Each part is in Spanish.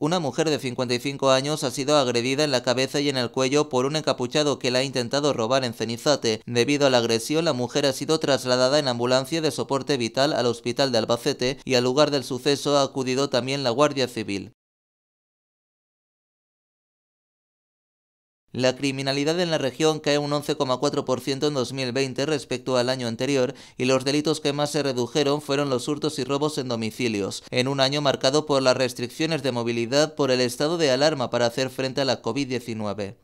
Una mujer de 55 años ha sido agredida en la cabeza y en el cuello por un encapuchado que la ha intentado robar en Cenizate. Debido a la agresión, la mujer ha sido trasladada en ambulancia de soporte vital al hospital de Albacete y al lugar del suceso ha acudido también la Guardia Civil. La criminalidad en la región cae un 11,4% en 2020 respecto al año anterior y los delitos que más se redujeron fueron los hurtos y robos en domicilios, en un año marcado por las restricciones de movilidad por el estado de alarma para hacer frente a la COVID-19.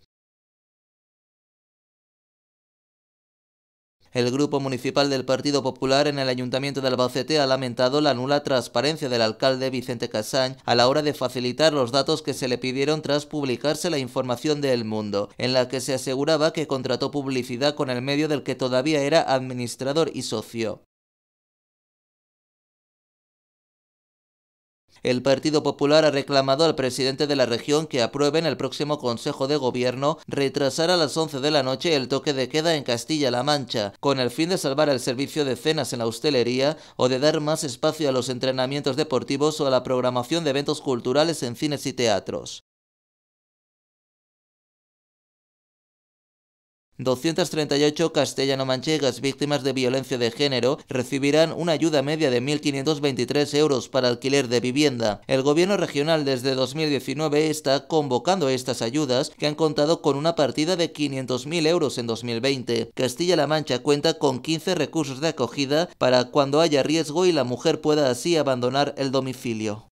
El Grupo Municipal del Partido Popular en el Ayuntamiento de Albacete ha lamentado la nula transparencia del alcalde Vicente Casañ a la hora de facilitar los datos que se le pidieron tras publicarse la información de El Mundo, en la que se aseguraba que contrató publicidad con el medio del que todavía era administrador y socio. El Partido Popular ha reclamado al presidente de la región que apruebe en el próximo Consejo de Gobierno retrasar a las 11 de la noche el toque de queda en Castilla-La Mancha, con el fin de salvar el servicio de cenas en la hostelería o de dar más espacio a los entrenamientos deportivos o a la programación de eventos culturales en cines y teatros. 238 castellano-manchegas víctimas de violencia de género recibirán una ayuda media de 1.523 euros para alquiler de vivienda. El gobierno regional desde 2019 está convocando estas ayudas que han contado con una partida de 500.000 euros en 2020. Castilla-La Mancha cuenta con 15 recursos de acogida para cuando haya riesgo y la mujer pueda así abandonar el domicilio.